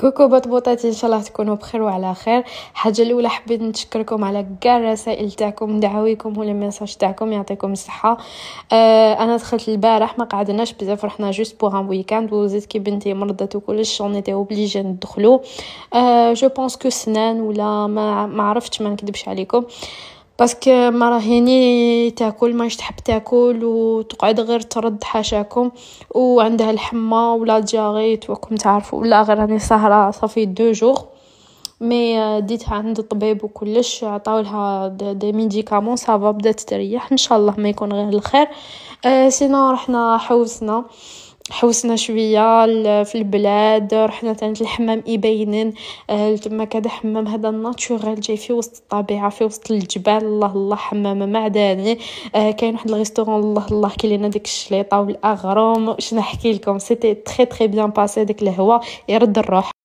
كوكو بطبوطاتي ان شاء الله تكونوا بخير وعلى خير حاجه الاولى حبيت نشكركم على كاع الرسائل تاعكم دعويكم ولا ميساج تاعكم يعطيكم الصحه آه انا دخلت البارح ما قعدناش بزاف رحنا جوست بوغ ان ويكاند وزيد كي بنتي مرضت وكلش اون ايتي اوبليجي ندخلو آه جو بونس كو سنان ولا ما عرفتش ما نكذبش عليكم آه باسكو ما راهيني تاكل ماش تحب تاكل وتقعد غير ترد حاشاكم وعندها الحمى ولا جاغيت وكم تعرفوا ولا غير راني سهرة صافي دو جوغ مي آه، ديتها عند الطبيب وكلش عطاولها دي ميديكامون سافا بدات تريح ان شاء الله ما يكون غير الخير آه سينو رحنا حوسنا حوسنا شويه في البلاد رحنا تانت الحمام يبينن آه، تما كذا حمام هذا الناتشورال جاي في وسط الطبيعه في وسط الجبال الله الله حمام معدني آه، كاين واحد الريستورون الله الله كلينا لينا ديك الشليطه والاغرام شنو نحكي لكم سيتي تخي تخي بيان باسي ديك الهوا يرد الروح